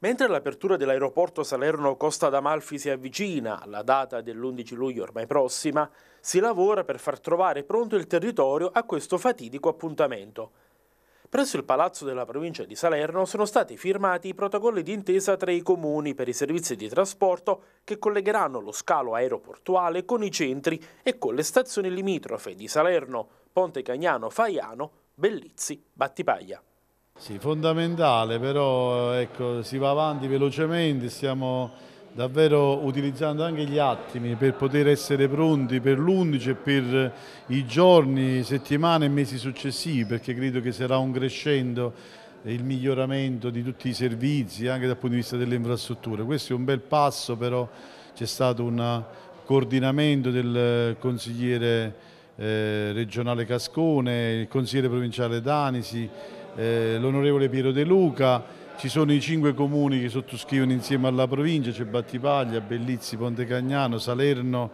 Mentre l'apertura dell'aeroporto Salerno-Costa d'Amalfi si avvicina alla data dell'11 luglio ormai prossima, si lavora per far trovare pronto il territorio a questo fatidico appuntamento. Presso il Palazzo della provincia di Salerno sono stati firmati i protocolli d'intesa tra i comuni per i servizi di trasporto che collegheranno lo scalo aeroportuale con i centri e con le stazioni limitrofe di Salerno, Ponte Cagnano, Faiano, Bellizzi, Battipaglia. Sì, fondamentale, però eh, ecco, si va avanti velocemente, stiamo davvero utilizzando anche gli attimi per poter essere pronti per l'11 e per i giorni, settimane e mesi successivi, perché credo che sarà un crescendo il miglioramento di tutti i servizi, anche dal punto di vista delle infrastrutture. Questo è un bel passo, però c'è stato un coordinamento del consigliere eh, regionale Cascone, il consigliere provinciale Danisi, eh, l'onorevole Piero De Luca, ci sono i cinque comuni che sottoscrivono insieme alla provincia, c'è Battipaglia, Bellizzi, Ponte Cagnano, Salerno,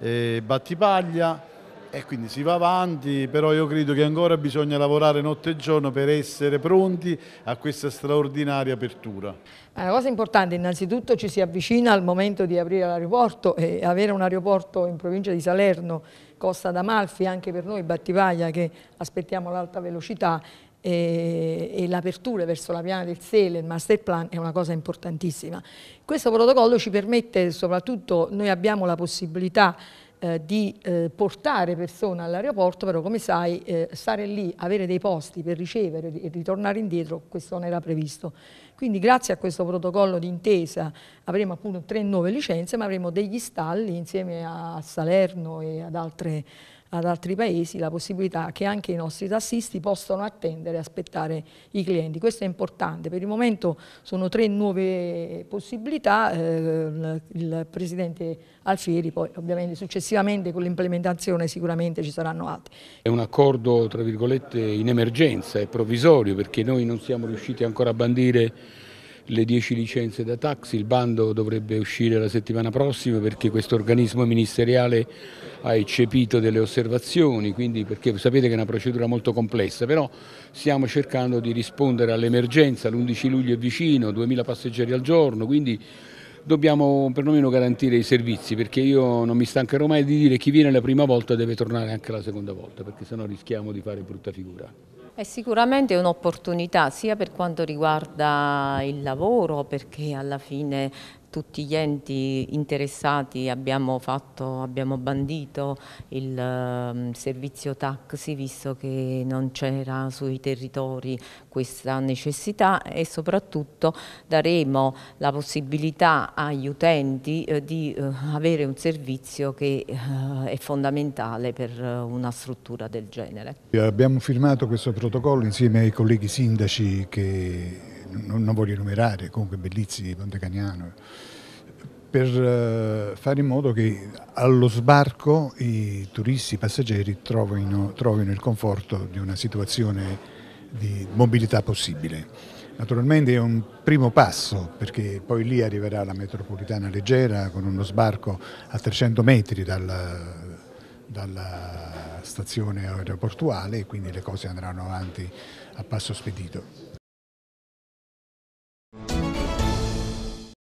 eh, Battipaglia e quindi si va avanti, però io credo che ancora bisogna lavorare notte e giorno per essere pronti a questa straordinaria apertura. Una cosa importante, innanzitutto ci si avvicina al momento di aprire l'aeroporto e avere un aeroporto in provincia di Salerno, Costa d'Amalfi, anche per noi Battipaglia che aspettiamo l'alta velocità, eh, e l'apertura verso la piana del Sele, il master plan è una cosa importantissima. Questo protocollo ci permette soprattutto, noi abbiamo la possibilità eh, di eh, portare persone all'aeroporto, però come sai eh, stare lì, avere dei posti per ricevere e ritornare indietro, questo non era previsto. Quindi grazie a questo protocollo d'intesa avremo appunto tre nuove licenze, ma avremo degli stalli insieme a Salerno e ad altre ad altri paesi la possibilità che anche i nostri tassisti possano attendere e aspettare i clienti. Questo è importante, per il momento sono tre nuove possibilità, eh, il Presidente Alfieri poi ovviamente successivamente con l'implementazione sicuramente ci saranno altre. È un accordo tra virgolette in emergenza, è provvisorio perché noi non siamo riusciti ancora a bandire le 10 licenze da taxi, il bando dovrebbe uscire la settimana prossima perché questo organismo ministeriale ha eccepito delle osservazioni, quindi perché sapete che è una procedura molto complessa, però stiamo cercando di rispondere all'emergenza, l'11 luglio è vicino, 2000 passeggeri al giorno, quindi dobbiamo perlomeno garantire i servizi perché io non mi stancherò mai di dire che chi viene la prima volta deve tornare anche la seconda volta perché sennò rischiamo di fare brutta figura. È sicuramente un'opportunità sia per quanto riguarda il lavoro perché alla fine tutti gli enti interessati abbiamo, fatto, abbiamo bandito il eh, servizio taxi visto che non c'era sui territori questa necessità e soprattutto daremo la possibilità agli utenti eh, di eh, avere un servizio che eh, è fondamentale per eh, una struttura del genere. Abbiamo firmato questo protocollo insieme ai colleghi sindaci che non, non voglio enumerare, comunque Bellizzi, Pontecagnano, per eh, fare in modo che allo sbarco i turisti, i passeggeri trovino, trovino il conforto di una situazione di mobilità possibile. Naturalmente è un primo passo perché poi lì arriverà la metropolitana leggera con uno sbarco a 300 metri dalla, dalla stazione aeroportuale e quindi le cose andranno avanti a passo spedito.